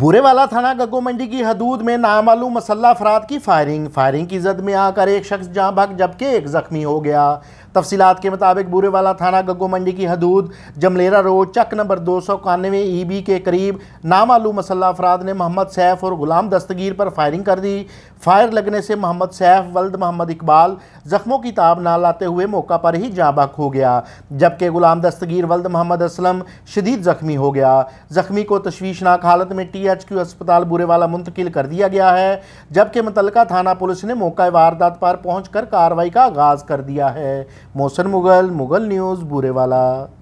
बुरेवाला थाना गग्गो मंडी की हदूद में नामालूम मसल्ला अफराद की फायरिंग फायरिंग की जद में आकर एक शख्स जहां भाग जबकि एक जख्मी हो गया तफसीत के मुताबिक बूरेवाला थाना गगो मंडी की हदूद जमलेरा रोड चक नंबर दो सौ इक्यानवे ई e बी के करीब आलू मसल्ला अफराद ने मोहम्मद सैफ और गुलाम दस्तगीर पर फायरिंग कर दी फायर लगने से मोहम्मद सैफ वल्द मोहम्मद इकबाल ज़ख्मों की ताब ना लाते हुए मौका पर ही बक हो गया जबकि गुलाम दस्तगीर वल्द मोहम्मद असलम शदीद ज़ख्मी हो गया ज़ख्मी को तशवीशनाक हालत में टी एच क्यू अस्पताल बुरेवाला मुंतकिल कर दिया गया है जबकि मुतलका थाना पुलिस ने मौका वारदात पर पहुँच कर कार्रवाई का आगाज़ कर दिया है मौसम मुगल मुगल न्यूज़ बुरेवाला